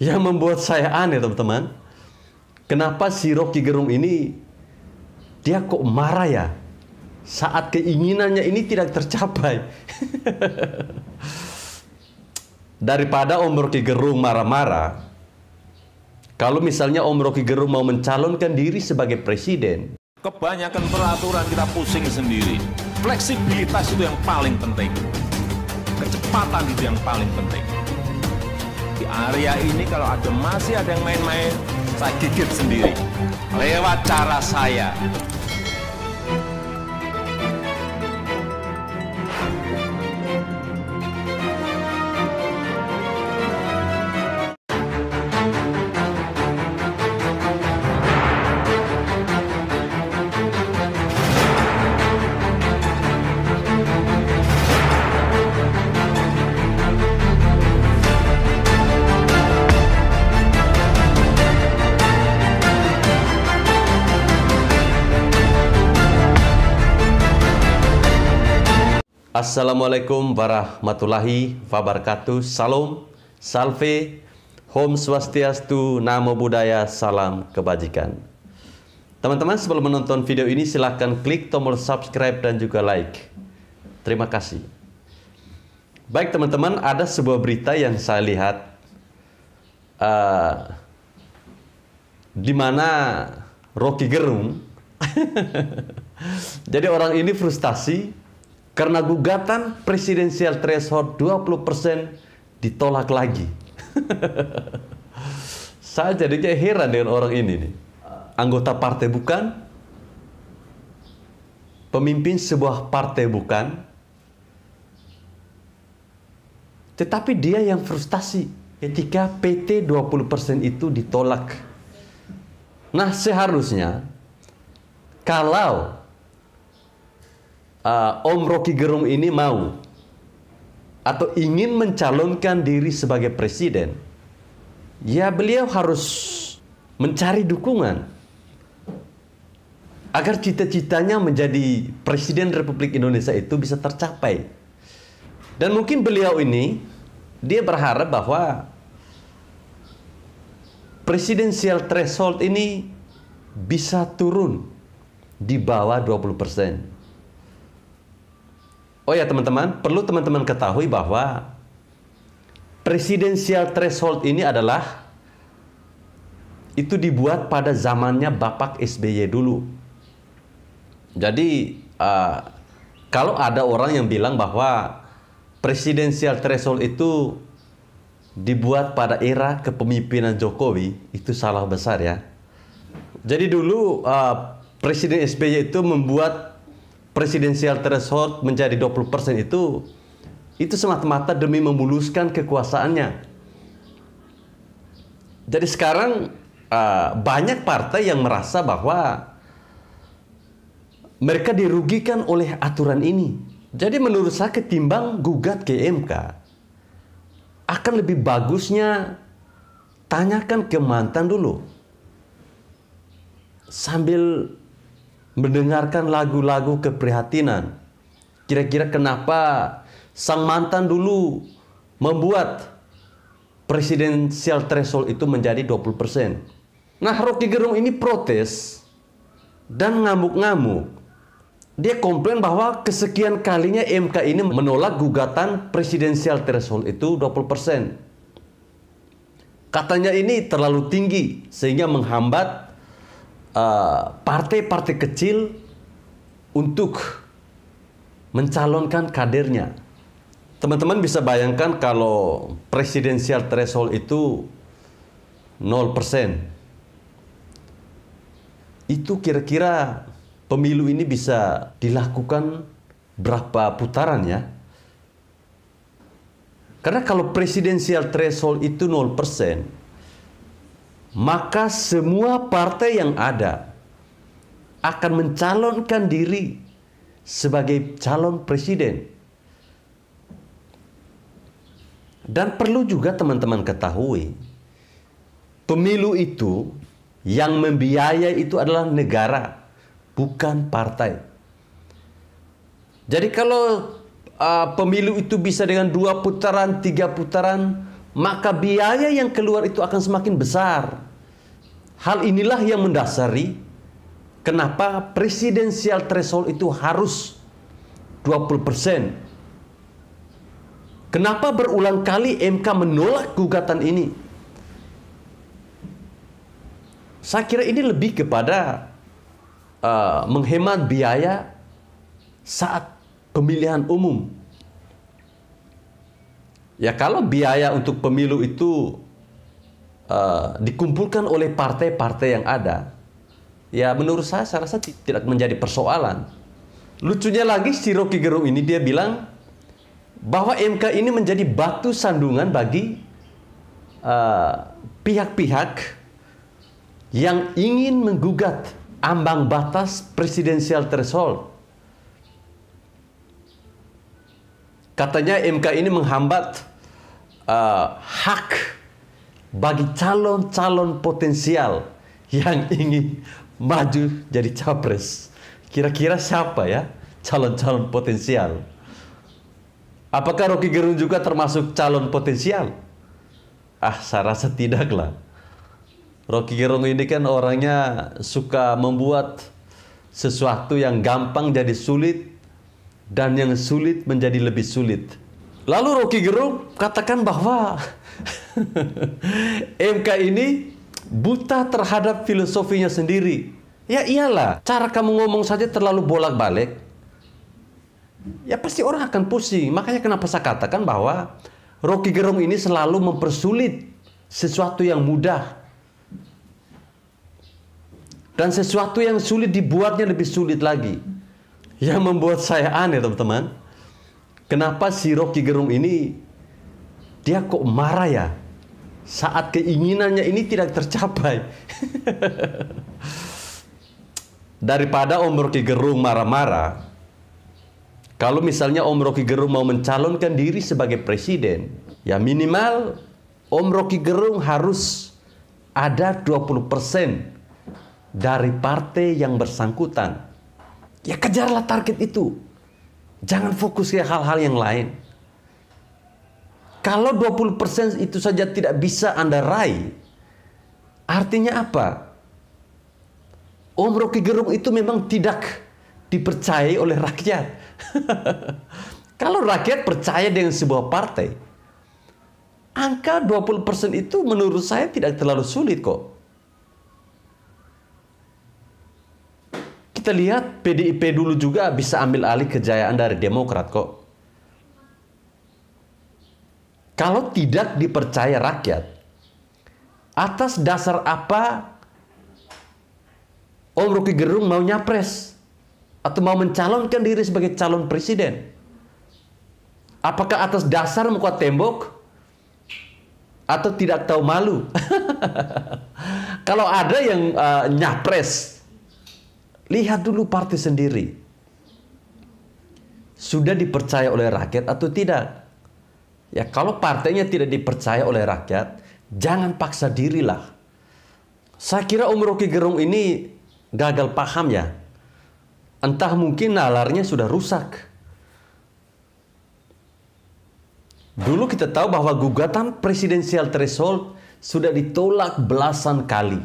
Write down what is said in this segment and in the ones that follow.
Yang membuat saya aneh teman-teman, kenapa si Rocky Gerung ini dia kok marah ya saat keinginannya ini tidak tercapai. Daripada Om Rocky Gerung marah-marah, kalau misalnya Om Rocky Gerung mau mencalonkan diri sebagai presiden, kebanyakan peraturan kita pusing sendiri. Fleksibilitas itu yang paling penting. Kecepatan itu yang paling penting. Di area ini kalau ada masih ada yang main-main, saya gigit sendiri. Lewat cara saya. Assalamualaikum warahmatullahi wabarakatuh. Salam, salve, home Swastiastu, Namo Buddhaya, Salam Kebajikan. Teman-teman sebelum menonton video ini silahkan klik tombol subscribe dan juga like. Terima kasih. Baik teman-teman, ada sebuah berita yang saya lihat uh, di mana Rocky Gerung. Jadi orang ini frustasi karena gugatan presidensial threshold 20% ditolak lagi. Saya jadinya heran dengan orang ini nih. Anggota partai bukan, pemimpin sebuah partai bukan, tetapi dia yang frustasi ketika PT 20% itu ditolak. Nah, seharusnya kalau uh, Om Rocky Gerung ini mau atau ingin mencalonkan diri sebagai presiden, ya beliau harus mencari dukungan agar cita-citanya menjadi presiden Republik Indonesia itu bisa tercapai. Dan mungkin beliau ini dia berharap bahwa presidensial threshold ini bisa turun di bawah Oh ya teman-teman, perlu teman-teman ketahui bahwa presidensial threshold ini adalah itu dibuat pada zamannya Bapak SBY dulu. Jadi uh, kalau ada orang yang bilang bahwa presidensial threshold itu dibuat pada era kepemimpinan Jokowi, itu salah besar ya. Jadi dulu uh, Presiden SBY itu membuat presidensial threshold menjadi 20% itu itu semata-mata demi memuluskan kekuasaannya. Jadi sekarang uh, banyak partai yang merasa bahwa mereka dirugikan oleh aturan ini. Jadi menurut saya ketimbang gugat ke MK akan lebih bagusnya tanyakan ke mantan dulu. Sambil mendengarkan lagu-lagu keprihatinan. Kira-kira kenapa sang mantan dulu membuat presidensial threshold itu menjadi 20%. Nah, Rocky Gerung ini protes dan ngamuk-ngamuk. Dia komplain bahwa kesekian kalinya MK ini menolak gugatan presidensial threshold itu 20%. Katanya ini terlalu tinggi sehingga menghambat Eh, partai-partai uh, kecil untuk mencalonkan kadernya. Teman-teman bisa bayangkan kalau presidensial threshold itu 0%. Itu kira-kira pemilu ini bisa dilakukan berapa putaran ya? Karena kalau presidensial threshold itu 0%, maka semua partai yang ada akan mencalonkan diri sebagai calon presiden. Dan perlu juga teman-teman ketahui, pemilu itu yang membiayai itu adalah negara, bukan partai. Jadi kalau uh, pemilu itu bisa dengan dua putaran, tiga putaran, maka biaya yang keluar itu akan semakin besar. Hal inilah yang mendasari kenapa presidensial threshold itu harus 20%. Kenapa berulang kali MK menolak gugatan ini? Saya kira ini lebih kepada uh, menghemat biaya saat pemilihan umum Ya kalau biaya untuk pemilu itu uh, dikumpulkan oleh partai-partai yang ada, ya menurut saya saya rasa tidak menjadi persoalan. Lucunya lagi si Rocky Gerung ini dia bilang bahwa MK ini menjadi batu sandungan bagi eh, pihak-pihak uh, yang ingin menggugat ambang batas presidensial threshold. Katanya MK ini menghambat uh, hak bagi calon-calon potensial yang ingin maju jadi capres. Kira-kira siapa ya calon-calon potensial? Apakah Rocky Gerung juga termasuk calon potensial? Ah, saya rasa tidaklah. Rocky Gerung ini kan orangnya suka membuat sesuatu yang gampang jadi sulit dan yang sulit menjadi lebih sulit. Lalu Rocky Gerung katakan bahwa MK ini buta terhadap filosofinya sendiri. Ya iyalah, cara kamu ngomong saja terlalu bolak-balik. Ya pasti orang akan pusing. Makanya kenapa saya katakan bahwa Rocky Gerung ini selalu mempersulit sesuatu yang mudah. Dan sesuatu yang sulit dibuatnya lebih sulit lagi. Yang membuat saya aneh teman-teman Kenapa si Rocky Gerung ini dia kok marah ya? Saat keinginannya ini tidak tercapai. Daripada Om Rocky Gerung marah-marah, kalau misalnya Om Rocky Gerung mau mencalonkan diri sebagai presiden, ya minimal Om Rocky Gerung harus ada 20% dari partai yang bersangkutan. Ya kejarlah target itu. Jangan fokus ke hal-hal yang lain. Kalau 20% itu saja tidak bisa Anda raih, artinya apa? Om Rocky Gerung itu memang tidak dipercayai oleh rakyat. Kalau rakyat percaya dengan sebuah partai, angka 20% itu menurut saya tidak terlalu sulit kok. kita lihat PDIP dulu juga bisa ambil alih kejayaan dari Demokrat kok. Kalau tidak dipercaya rakyat, atas dasar apa Om Ruki Gerung mau nyapres atau mau mencalonkan diri sebagai calon presiden? Apakah atas dasar muka tembok atau tidak tahu malu? Kalau ada yang uh, nyapres Lihat dulu partai sendiri. Sudah dipercaya oleh rakyat atau tidak? Ya, kalau partainya tidak dipercaya oleh rakyat, jangan paksa dirilah. Saya kira Om Rocky Gerung ini gagal paham ya. Entah mungkin nalarnya sudah rusak. Dulu kita tahu bahwa gugatan presidensial threshold sudah ditolak belasan kali.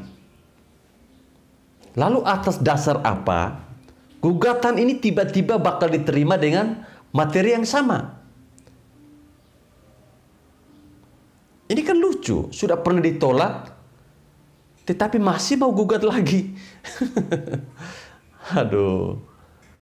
Lalu atas dasar apa gugatan ini tiba-tiba bakal diterima dengan materi yang sama? Ini kan lucu, sudah pernah ditolak, tetapi masih mau gugat lagi. Aduh.